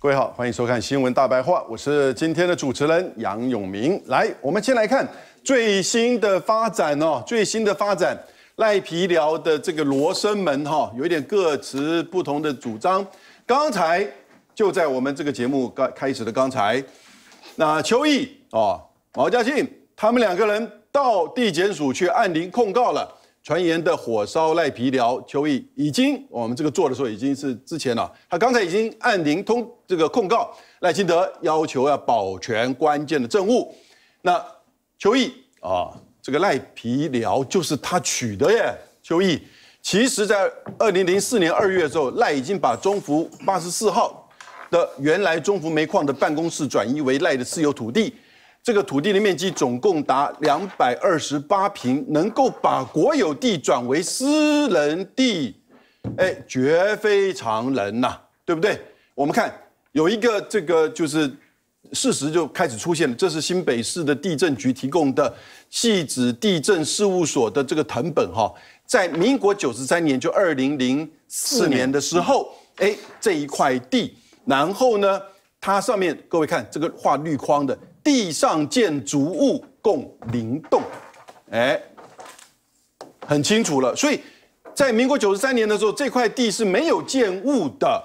各位好，欢迎收看《新闻大白话》，我是今天的主持人杨永明。来，我们先来看最新的发展哦，最新的发展，赖皮寮的这个罗生门哈，有一点各持不同的主张。刚才就在我们这个节目刚开始的刚才，那邱毅哦、毛家庆他们两个人到地检署去按铃控告了。传言的火烧赖皮寮，邱毅已经，我们这个做的时候已经是之前了。他刚才已经按林通这个控告赖清德，要求要保全关键的证物。那邱毅啊，这个赖皮寮就是他取得耶。邱毅其实，在二零零四年二月的时候，赖已经把中福八十四号的原来中福煤矿的办公室转移为赖的私有土地。这个土地的面积总共达两百二十八平，能够把国有地转为私人地，哎，绝非常人呐，对不对？我们看有一个这个就是事实就开始出现了。这是新北市的地震局提供的系子地震事务所的这个藤本哈，在民国九十三年，就二零零四年的时候，哎，这一块地，然后呢，它上面各位看这个画绿框的。地上建筑物共灵动，哎，很清楚了。所以，在民国九十三年的时候，这块地是没有建物的。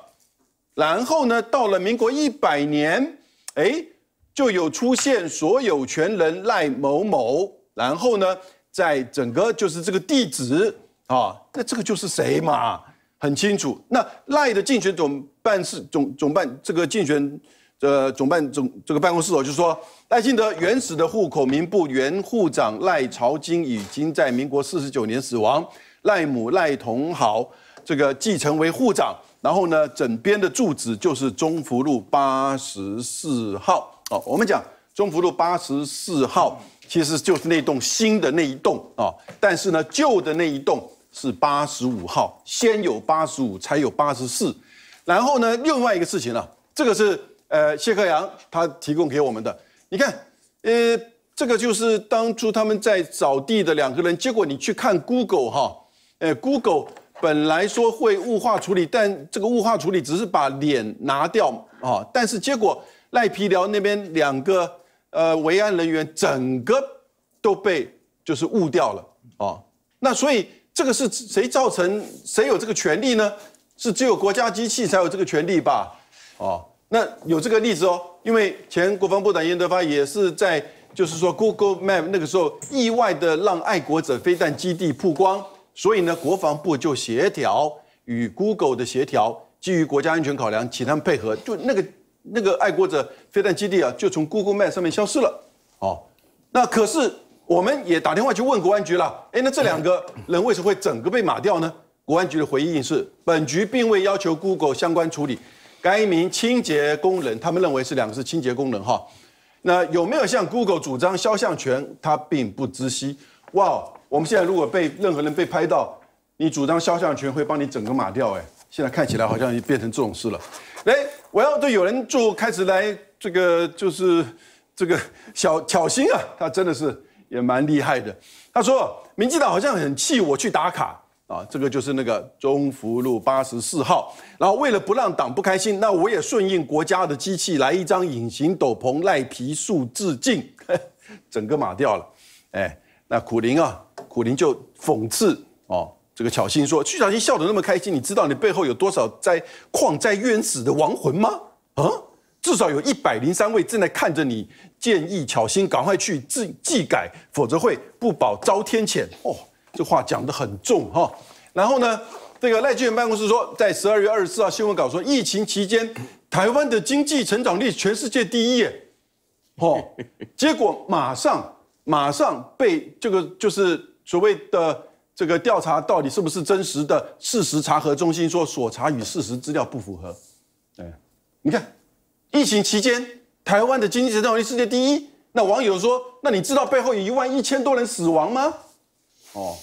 然后呢，到了民国一百年，哎，就有出现所有权人赖某某。然后呢，在整个就是这个地址啊，那这个就是谁嘛？很清楚。那赖的竞选总办事总总办这个竞选。呃，总办总这个办公室，我就说赖信德原始的户口名簿原户长赖朝金已经在民国四十九年死亡，赖母赖同豪这个继承为户长，然后呢，枕边的住址就是中福路八十四号哦。我们讲中福路八十四号其实就是那栋新的那一栋哦，但是呢，旧的那一栋是八十五号，先有八十五才有八十四，然后呢，另外一个事情呢，这个是。呃，谢克阳他提供给我们的，你看，呃，这个就是当初他们在扫地的两个人。结果你去看 Google 哈，呃，Google 本来说会雾化处理，但这个雾化处理只是把脸拿掉啊。但是结果赖皮寮那边两个呃维安人员整个都被就是雾掉了啊。那所以这个是谁造成？谁有这个权利呢？是只有国家机器才有这个权利吧？哦。那有这个例子哦，因为前国防部长严德发也是在，就是说 Google Map 那个时候意外的让爱国者飞弹基地曝光，所以呢，国防部就协调与 Google 的协调，基于国家安全考量，请他们配合，就那个那个爱国者飞弹基地啊，就从 Google Map 上面消失了。哦，那可是我们也打电话去问国安局了，哎，那这两个人为什么会整个被码掉呢？国安局的回应是，本局并未要求 Google 相关处理。该名清洁工人，他们认为是两个是清洁工人哈，那有没有向 Google 主张肖像权？他并不知悉。哇，我们现在如果被任何人被拍到，你主张肖像权会帮你整个码掉哎。现在看起来好像变成这种事了。来，我要对有人做开始来这个就是这个小挑衅啊，他真的是也蛮厉害的。他说，民进党好像很气我去打卡。啊，这个就是那个中福路八十四号。然后为了不让党不开心，那我也顺应国家的机器来一张隐形斗篷赖皮树致敬，整个码掉了。哎，那苦灵啊，苦灵就讽刺哦，这个巧心说，徐巧心笑得那么开心，你知道你背后有多少在矿在冤死的亡魂吗？啊，至少有一百零三位正在看着你建议巧心赶快去自自改，否则会不保遭天谴哦。这话讲得很重哈，然后呢，这个赖俊远办公室说，在十二月二十四号新闻稿说，疫情期间，台湾的经济成长率全世界第一，哦，结果马上马上被这个就是所谓的这个调查到底是不是真实的事实查核中心说所查与事实资料不符合，哎，你看，疫情期间台湾的经济成长率世界第一，那网友说，那你知道背后一万一千多人死亡吗？哦，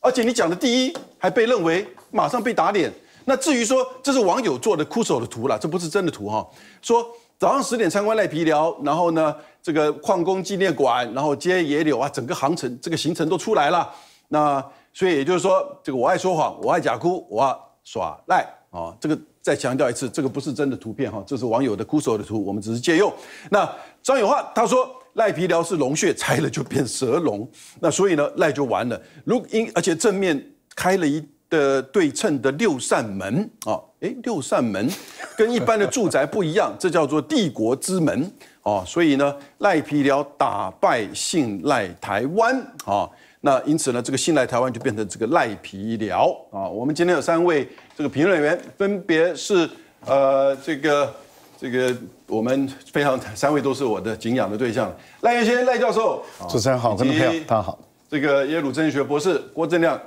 而且你讲的第一还被认为马上被打脸。那至于说这是网友做的枯手的图了，这不是真的图哈。说早上十点参观赖皮寮，然后呢这个矿工纪念馆，然后接野柳啊，整个航程这个行程都出来了。那所以也就是说，这个我爱说谎，我爱假哭，我耍赖啊。这个再强调一次，这个不是真的图片哈，这是网友的枯手的图，我们只是借用。那张永焕他说。赖皮寮是龙穴，拆了就变蛇龙，那所以呢赖就完了。如因而且正面开了一的对称的六扇门啊，哎六扇门，跟一般的住宅不一样，这叫做帝国之门啊。所以呢赖皮寮打败信赖台湾啊，那因此呢这个信赖台湾就变成这个赖皮寮啊。我们今天有三位这个评论员，分别是呃这个。这个我们非常三位都是我的敬仰的对象，赖先生、赖教授，主持人好，朋友大家好，这个耶鲁政治学博士郭正亮，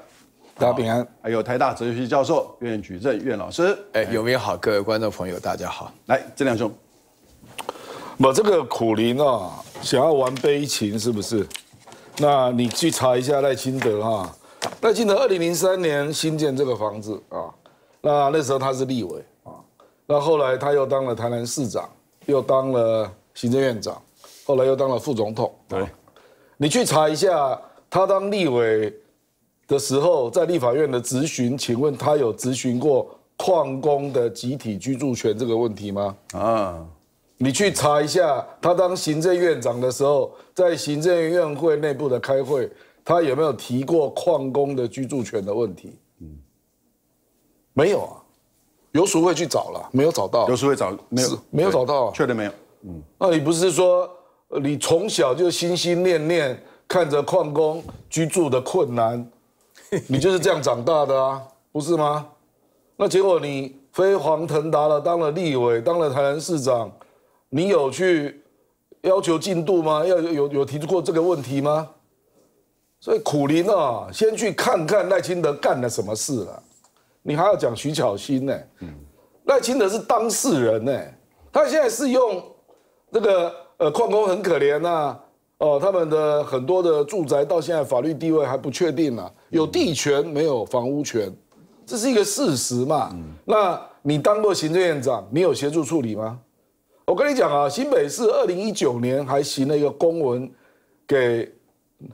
大家平安，还有台大哲学系教授苑举正、苑老师，哎，有没有好？各位观众朋友，大家好，来正亮兄，我这个苦林啊，想要玩悲情是不是？那你去查一下赖清德哈，赖清德二零零三年新建这个房子啊，那那时候他是立委。那后来他又当了台南市长，又当了行政院长，后来又当了副总统。对，你去查一下他当立委的时候，在立法院的质询，请问他有质询过矿工的集体居住权这个问题吗？啊，你去查一下他当行政院长的时候，在行政院会内部的开会，他有没有提过矿工的居住权的问题？嗯，没有啊。有熟会去找了，没有找到。有熟会找，没有，没有找到，确定没有。嗯，那你不是说，你从小就心心念念看着矿工居住的困难，你就是这样长大的啊，不是吗？那结果你飞黄腾达了，当了立委，当了台南市长，你有去要求进度吗？要有有提出过这个问题吗？所以苦林啊，先去看看赖清德干了什么事了。你还要讲徐巧芯呢？嗯，赖清德是当事人呢，他现在是用那个呃，矿工很可怜呐，哦，他们的很多的住宅到现在法律地位还不确定呢，有地权没有房屋权，这是一个事实嘛？嗯，那你当过行政院长，你有协助处理吗？我跟你讲啊，新北市二零一九年还行了一个公文给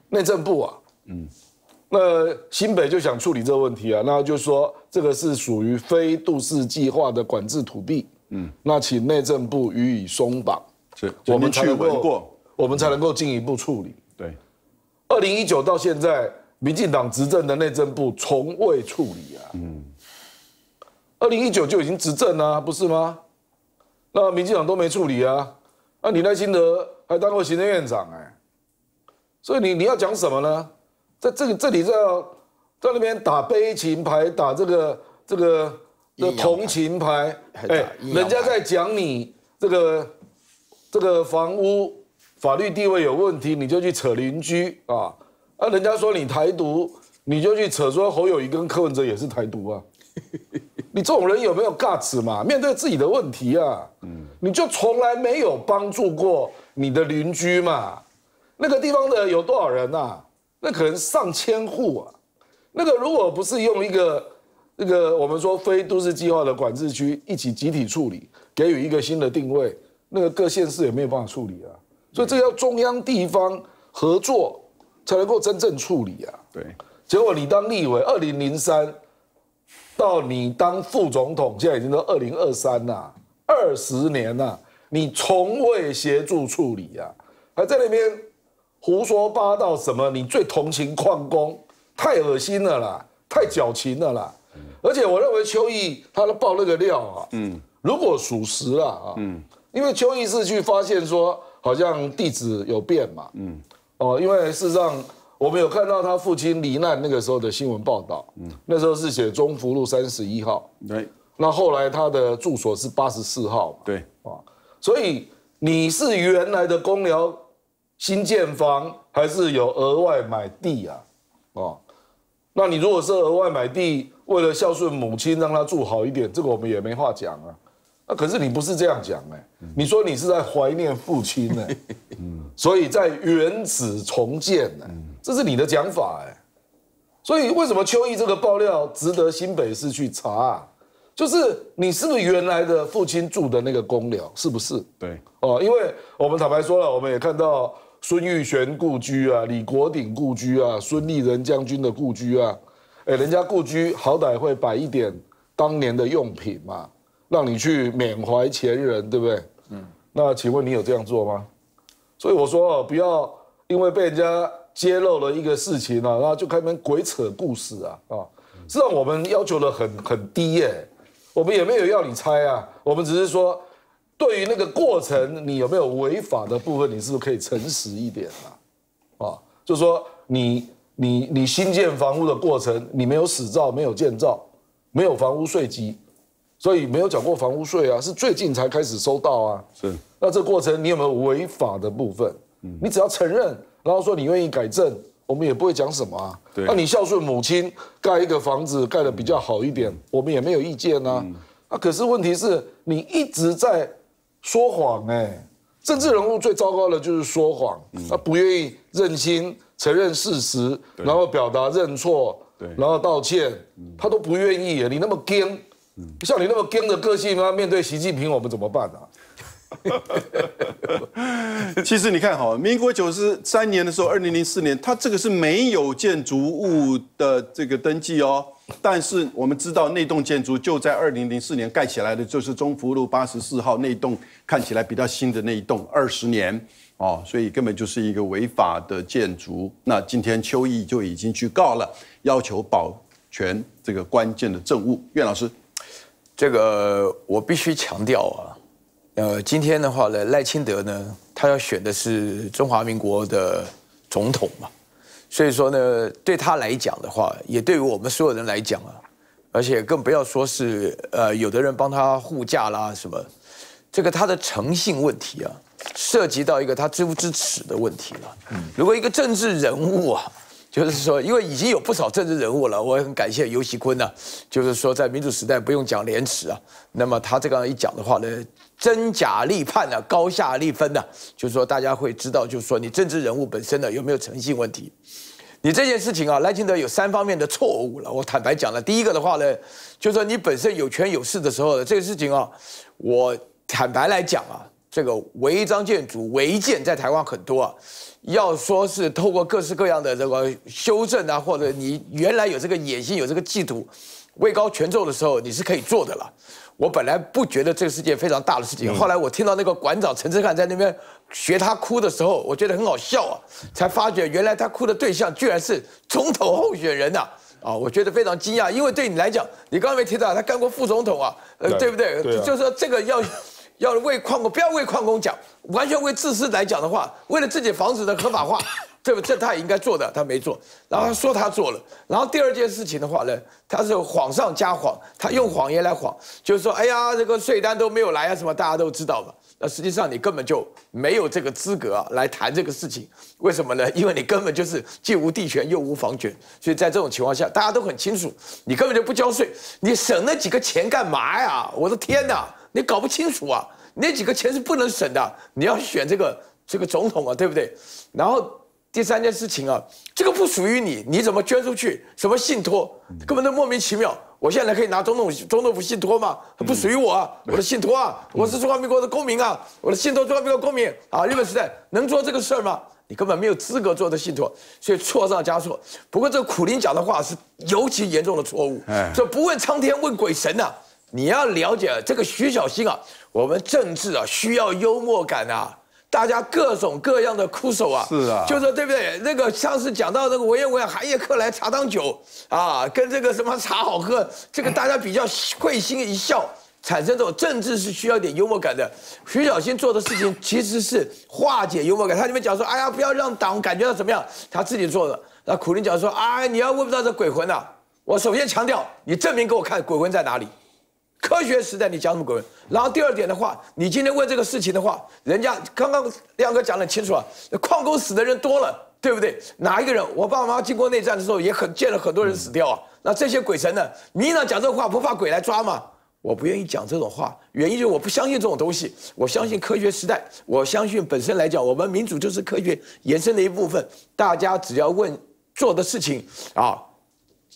内政部啊，嗯。那新北就想处理这个问题啊，那就说这个是属于非都市计划的管制土地，嗯，那请内政部予以松绑，是我们去问过，我们才能够进一步处理。对，二零一九到现在，民进党执政的内政部从未处理啊，嗯，二零一九就已经执政了，不是吗？那民进党都没处理啊，那李耐心德还当过行政院长哎，所以你你要讲什么呢？在这里这里在在那边打悲情牌，打这个这个的同情牌，哎，人家在讲你这个这个房屋法律地位有问题，你就去扯邻居啊，啊，人家说你台独，你就去扯说侯友谊跟柯文哲也是台独啊，你这种人有没有 gas 嘛？面对自己的问题啊，你就从来没有帮助过你的邻居嘛？那个地方的有多少人呐？那可能上千户啊，那个如果不是用一个那个我们说非都市计划的管制区一起集体处理，给予一个新的定位，那个各县市也没有办法处理啊。所以这个要中央地方合作才能够真正处理啊。对，结果你当立委二零零三到你当副总统，现在已经都二零二三了，二十年了，你从未协助处理啊，还在那边。胡说八道什么？你最同情矿工，太恶心了啦，太矫情了啦。而且我认为邱毅他都爆那个料啊，嗯，如果属实了啊，嗯，因为邱毅是去发现说好像地址有变嘛，嗯，哦，因为事实上我们有看到他父亲罹难那个时候的新闻报道，嗯，那时候是写中福路三十一号，对，那后来他的住所是八十四号，对，啊，所以你是原来的公聊。新建房还是有额外买地啊？哦，那你如果是额外买地，为了孝顺母亲，让他住好一点，这个我们也没话讲啊。那可是你不是这样讲哎，你说你是在怀念父亲呢，所以在原址重建呢，这是你的讲法哎。所以为什么秋意这个爆料值得新北市去查？就是你是不是原来的父亲住的那个公寮？是不是？对，哦，因为我们坦白说了，我们也看到。孙玉璇故居啊，李国鼎故居啊，孙立人将军的故居啊，哎，人家故居好歹会摆一点当年的用品嘛，让你去缅怀前人，对不对？嗯，那请问你有这样做吗？所以我说，不要因为被人家揭露了一个事情啊，那就开门鬼扯故事啊，啊，实际上我们要求的很很低耶，我们也没有要你猜啊，我们只是说。对于那个过程，你有没有违法的部分？你是不是可以诚实一点啊？啊，就是说你你你新建房屋的过程，你没有死照，没有建造，没有房屋税基，所以没有缴过房屋税啊，是最近才开始收到啊。是，那这过程你有没有违法的部分？你只要承认，然后说你愿意改正，我们也不会讲什么啊。对，那你孝顺母亲，盖一个房子盖的比较好一点，我们也没有意见啊。啊，可是问题是你一直在。说谎哎，政治人物最糟糕的就是说谎，他不愿意认清、承认事实，然后表达认错，然后道歉，他都不愿意。你那么刚，像你那么刚的个性，面对习近平，我们怎么办啊？其实你看哈，民国九十三年的时候，二零零四年，它这个是没有建筑物的这个登记哦。但是我们知道，那栋建筑就在二零零四年盖起来的，就是中福路八十四号那栋，看起来比较新的那一栋，二十年哦，所以根本就是一个违法的建筑。那今天邱毅就已经去告了，要求保全这个关键的证物。岳老师，这个我必须强调啊。呃，今天的话呢，赖清德呢，他要选的是中华民国的总统嘛，所以说呢，对他来讲的话，也对于我们所有人来讲啊，而且更不要说是呃，有的人帮他护驾啦什么，这个他的诚信问题啊，涉及到一个他知不知耻的问题了。如果一个政治人物啊，就是说，因为已经有不少政治人物了，我也很感谢尤熙坤呐。就是说，在民主时代不用讲廉耻啊。那么他这个一讲的话呢，真假立判的，高下立分的，就是说大家会知道，就是说你政治人物本身呢有没有诚信问题。你这件事情啊，赖清德有三方面的错误了。我坦白讲了，第一个的话呢，就是说你本身有权有势的时候，这个事情啊，我坦白来讲啊。这个违章建筑违建在台湾很多啊，要说是透过各式各样的这个修正啊，或者你原来有这个野心有这个企图，位高权重的时候你是可以做的了。我本来不觉得这个是件非常大的事情，后来我听到那个馆长陈志汉在那边学他哭的时候，我觉得很好笑啊，才发觉原来他哭的对象居然是总统候选人呐！啊，我觉得非常惊讶，因为对你来讲，你刚刚没提到他干过副总统啊，呃，对不对？对啊。就是说这个要。要为矿工，不要为矿工讲，完全为自私来讲的话，为了自己房子的合法化，对不？这他也应该做的，他没做。然后他说他做了。然后第二件事情的话呢，他是谎上加谎，他用谎言来谎，就是说，哎呀，这个税单都没有来啊，什么大家都知道嘛。那实际上你根本就没有这个资格来谈这个事情，为什么呢？因为你根本就是既无地权又无房权，所以在这种情况下，大家都很清楚，你根本就不交税，你省那几个钱干嘛呀？我的天哪！你搞不清楚啊，那几个钱是不能省的，你要选这个这个总统啊，对不对？然后第三件事情啊，这个不属于你，你怎么捐出去？什么信托，根本都莫名其妙。我现在可以拿总统总统府信托吗？不属于我，啊，我的信托啊，我是中华人民共和国公民啊，我的信托，中华人民公民啊，日本时代能做这个事儿吗？你根本没有资格做的信托，所以错上加错。不过这个苦林讲的话是尤其严重的错误，这不问苍天问鬼神呐。你要了解这个徐小新啊，我们政治啊需要幽默感啊，大家各种各样的哭手啊，是啊，就说对不对？那个上次讲到那个文言文啊，寒夜客来茶当酒啊，跟这个什么茶好喝，这个大家比较会心一笑，产生这种政治是需要点幽默感的。徐小新做的事情其实是化解幽默感，他里面讲说，哎呀，不要让党感觉到怎么样，他自己做的。那苦林讲说，哎，你要问不到这鬼魂呐，我首先强调，你证明给我看鬼魂在哪里。科学时代，你讲什么鬼？然后第二点的话，你今天问这个事情的话，人家刚刚亮哥讲的清楚了，矿工死的人多了，对不对？哪一个人？我爸爸妈妈经过内战的时候，也很见了很多人死掉啊。那这些鬼神呢？米长讲这话不怕鬼来抓吗？我不愿意讲这种话，原因就是我不相信这种东西。我相信科学时代，我相信本身来讲，我们民主就是科学延伸的一部分。大家只要问做的事情啊。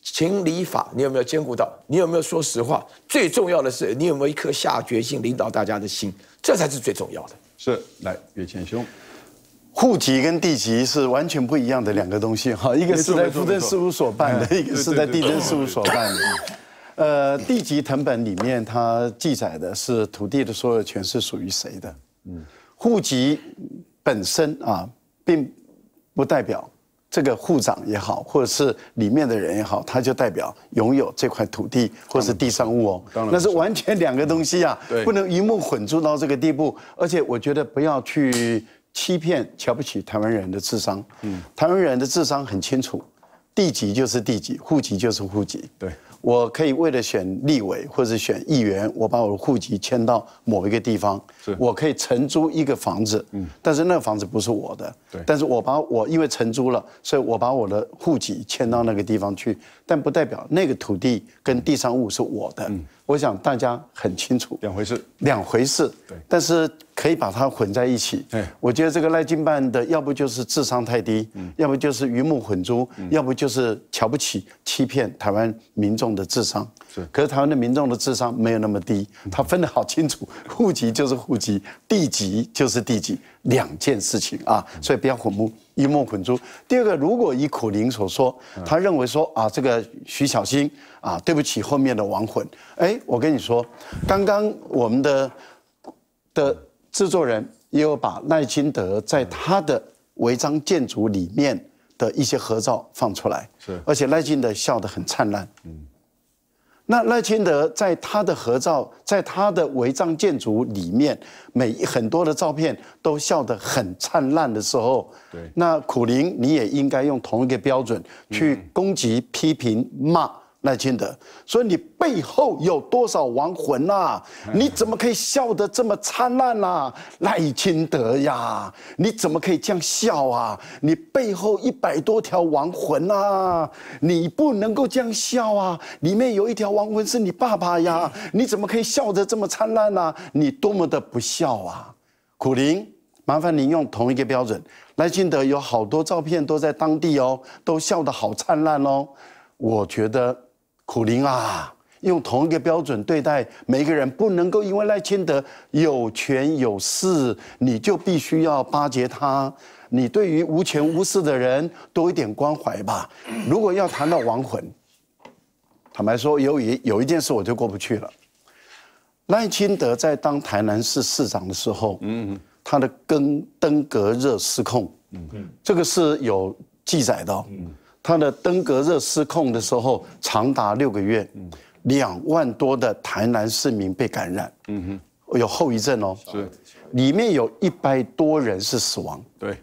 情理法，你有没有兼顾到？你有没有说实话？最重要的是，你有没有一颗下决心领导大家的心？这才是最重要的。是，来岳前兄，户籍跟地籍是完全不一样的两个东西哈。一个是在地政事务所办的，一个是在地政事务所办的。呃，地籍藤本里面它记载的是土地的所有权是属于谁的？嗯，户籍本身啊，并不代表。这个护长也好，或者是里面的人也好，他就代表拥有这块土地或者是地上物哦。那是完全两个东西啊，不能一目混珠到这个地步。而且我觉得不要去欺骗、瞧不起台湾人的智商。嗯，台湾人的智商很清楚，地籍就是地籍，户籍就是户籍。对。我可以为了选立委或者选议员，我把我的户籍迁到某一个地方。对，我可以承租一个房子，嗯，但是那个房子不是我的，对。但是我把我因为承租了，所以我把我的户籍迁到那个地方去，但不代表那个土地跟地上物是我的。嗯。我想大家很清楚，两回事，两回事。对，但是可以把它混在一起。对，我觉得这个赖金办的，要不就是智商太低，嗯，要不就是鱼目混珠，要不就是瞧不起、欺骗台湾民众的智商。是，可是台湾的民众的智商没有那么低，他分得好清楚，户籍就是户籍，地籍就是地籍，两件事情啊，所以不要混目。一梦混珠。第二个，如果以苦灵所说，他认为说啊，这个徐小新啊，对不起后面的亡魂。哎，我跟你说，刚刚我们的的制作人也有把赖金德在他的违章建筑里面的一些合照放出来，是，而且赖金德笑得很灿烂，嗯。那赖清德在他的合照，在他的违章建筑里面，每很多的照片都笑得很灿烂的时候，对，那苦苓你也应该用同一个标准去攻击、批评、骂。赖清德，所以你背后有多少亡魂呐？你怎么可以笑得这么灿烂呐，赖清德呀？你怎么可以这样笑啊？你背后一百多条亡魂啊，你不能够这样笑啊！里面有一条亡魂是你爸爸呀，你怎么可以笑得这么灿烂呢？你多么的不孝啊！苦林，麻烦您用同一个标准。赖清德有好多照片都在当地哦，都笑得好灿烂哦，我觉得。苦灵啊，用同一个标准对待每一个人，不能够因为赖清德有权有势，你就必须要巴结他。你对于无权无势的人多一点关怀吧。如果要谈到亡魂，坦白说，有一有一件事我就过不去了。赖清德在当台南市市长的时候，嗯，他的根登革热失控，嗯嗯，这个是有记载的，嗯。他的登革热失控的时候，长达六个月，两万多的台南市民被感染，嗯哼，有后遗症哦，是，里面有一百多人是死亡，对，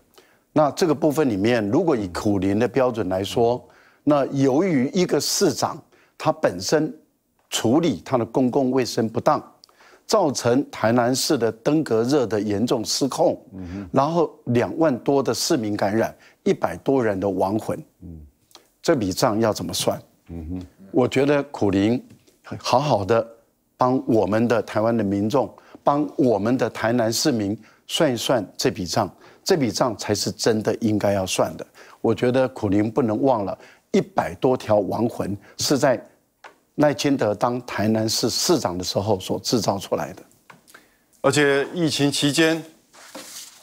那这个部分里面，如果以苦林的标准来说，那由于一个市长他本身处理他的公共卫生不当，造成台南市的登革热的严重失控，嗯然后两万多的市民感染，一百多人的亡魂，嗯。这笔账要怎么算？嗯哼，我觉得苦林好好的帮我们的台湾的民众，帮我们的台南市民算一算这笔账，这笔账才是真的应该要算的。我觉得苦林不能忘了，一百多条亡魂是在赖清德当台南市市长的时候所制造出来的，而且疫情期间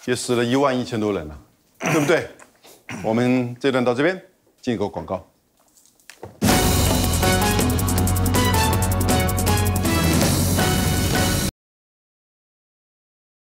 也死了一万一千多人了，对不对？我们这段到这边。进一个广告。